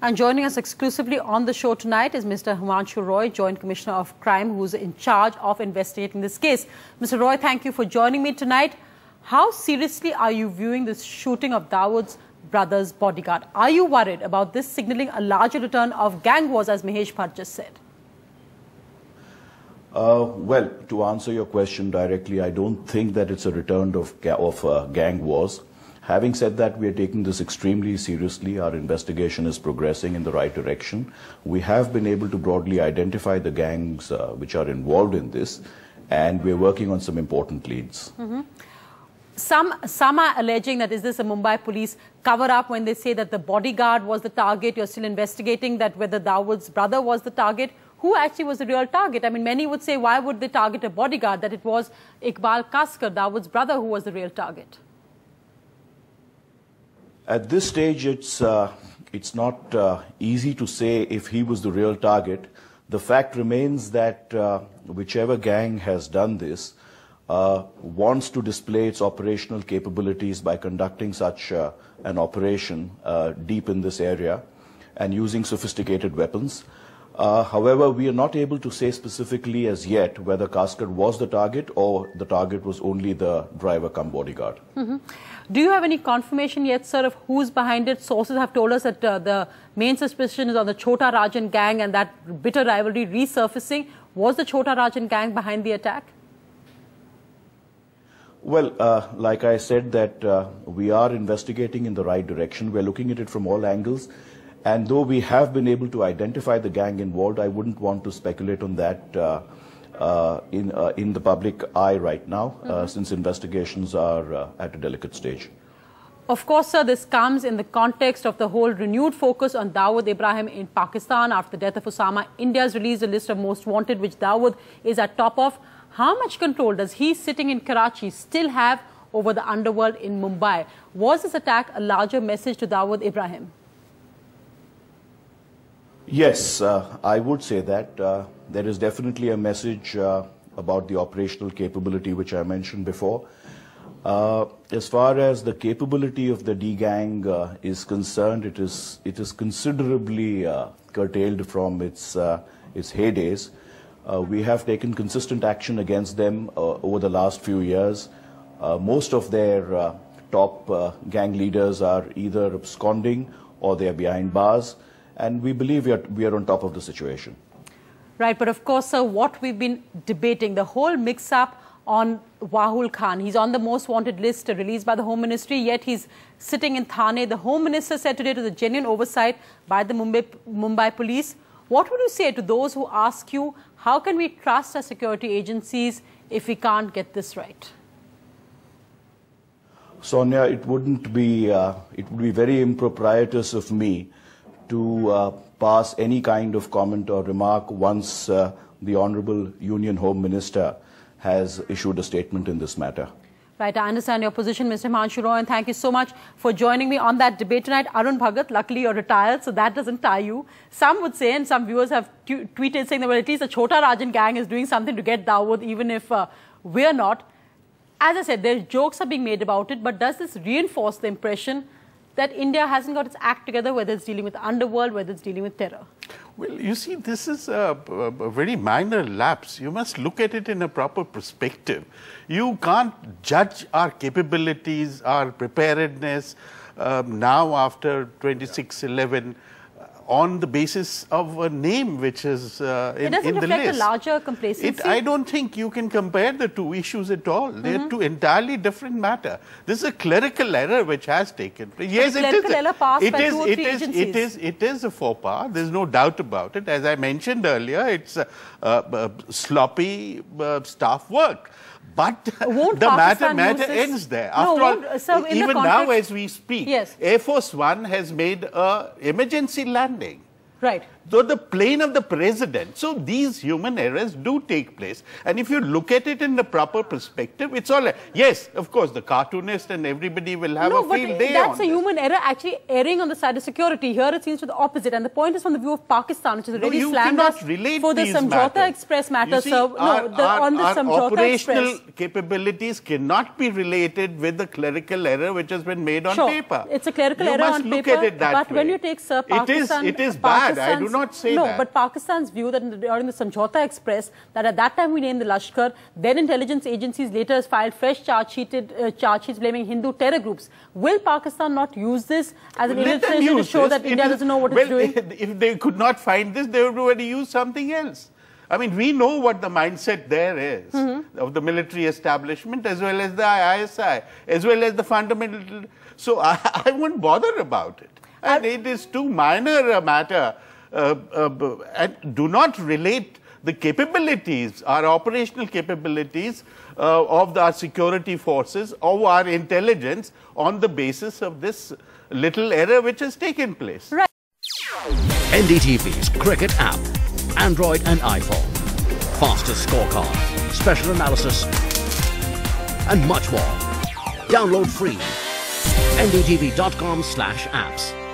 And joining us exclusively on the show tonight is Mr. Himanshu Roy, Joint Commissioner of Crime, who's in charge of investigating this case. Mr. Roy, thank you for joining me tonight. How seriously are you viewing this shooting of Dawood's brother's bodyguard? Are you worried about this signaling a larger return of gang wars, as Mahesh Pat just said? Uh, well, to answer your question directly, I don't think that it's a return of, of uh, gang wars. Having said that, we are taking this extremely seriously. Our investigation is progressing in the right direction. We have been able to broadly identify the gangs uh, which are involved in this, and we're working on some important leads. Mm -hmm. Some, some are alleging that is this a Mumbai police cover up when they say that the bodyguard was the target. You're still investigating that whether Dawood's brother was the target who actually was the real target. I mean, many would say, why would they target a bodyguard? That it was Iqbal Kaskar, Dawood's brother, who was the real target. At this stage, it's, uh, it's not uh, easy to say if he was the real target. The fact remains that uh, whichever gang has done this uh, wants to display its operational capabilities by conducting such uh, an operation uh, deep in this area and using sophisticated weapons. Uh, however, we are not able to say specifically as yet whether Cascade was the target or the target was only the driver come bodyguard. Mm -hmm. Do you have any confirmation yet, sir, of who's behind it? Sources have told us that uh, the main suspicion is on the Chota Rajan gang and that bitter rivalry resurfacing. Was the Chota Rajan gang behind the attack? Well, uh, like I said, that uh, we are investigating in the right direction. We're looking at it from all angles. And though we have been able to identify the gang involved, I wouldn't want to speculate on that uh, uh, in, uh, in the public eye right now, mm -hmm. since investigations are uh, at a delicate stage. Of course, sir, this comes in the context of the whole renewed focus on Dawood Ibrahim in Pakistan after the death of Osama. India has released a list of most wanted, which Dawood is at top of. How much control does he sitting in Karachi still have over the underworld in Mumbai? Was this attack a larger message to Dawood Ibrahim? Yes, uh, I would say that. Uh, there is definitely a message uh, about the operational capability which I mentioned before. Uh, as far as the capability of the D gang uh, is concerned, it is it is considerably uh, curtailed from its its heydays. we have taken consistent action against them over the last few years. most of their top gang leaders are either absconding or they are behind bars and we believe we are, we are on top of the situation. Right, but of course, sir, what we've been debating, the whole mix-up on Wahul Khan. He's on the most wanted list released by the Home Ministry, yet he's sitting in Thane. The Home Minister said today to the genuine oversight by the Mumbai, Mumbai police. What would you say to those who ask you, how can we trust our security agencies if we can't get this right? Sonia, it wouldn't be, uh, it would be very improprietous of me to uh, pass any kind of comment or remark once uh, the Honorable Union Home Minister has issued a statement in this matter. Right, I understand your position, Mr. Himanshu and thank you so much for joining me on that debate tonight. Arun Bhagat, luckily you're retired, so that doesn't tie you. Some would say, and some viewers have tweeted saying that, well, at least the Chota Rajan gang is doing something to get Dawood, even if uh, we're not. As I said, there jokes are being made about it, but does this reinforce the impression that India hasn't got its act together, whether it's dealing with the underworld, whether it's dealing with terror? Well, you see, this is a, a, very minor lapse. You must look at it in a proper perspective. You can't judge our capabilities, our preparedness um, now after 26 Yeah on the basis of a name which is uh, in, in, the list. It doesn't reflect a larger complacency. It, I don't think you can compare the two issues at all. They're mm-hmm. two entirely different matter. This is a clerical error which has taken place. Yes, it is, it is. Agencies. It is. It is a faux pas. There's no doubt about it. As I mentioned earlier, it's uh, uh, uh, sloppy staff work. But won't the Pakistan matter, matter ends there. After no, all, so even now as we speak, yes. Air Force One has made an emergency land understanding Right. So the plane of the president. So these human errors do take place. And if you look at it in the proper perspective, it's all, yes, of course, the cartoonist and everybody will have no, a field day that's a this. human error actually erring on the side of security. Here it seems to the opposite. And the point is from the view of Pakistan, which is already no, slanderous for the Samjhota matters. Express matter, sir. Our, no, the, our, on the operational Express. capabilities cannot be related with the clerical error which has been made on sure. paper. It's a clerical you error on paper. But way. when you take, sir, Pakistan... It is, it is bad bad. I do not say no, that. No, but Pakistan's view that during the Samjhota Express, that at that time we named the Lashkar, then intelligence agencies later filed fresh charge, sheeted, uh, charge sheets blaming Hindu terror groups. Will Pakistan not use this as an illustration to show this. that India doesn't know what well, it's doing? If they could not find this, they would already use something else. I mean, we know what the mindset there is mm -hmm. of the military establishment as well as the ISI, as well as the fundamental. So I, I won't bother about it. And it is too minor a matter. Uh, uh, and do not relate the capabilities, our operational capabilities uh, of the, our security forces or our intelligence on the basis of this little error which has taken place. Right. NDTV's cricket app, Android and iPhone, fastest scorecard, special analysis, and much more. Download free. ndtv.com slash apps.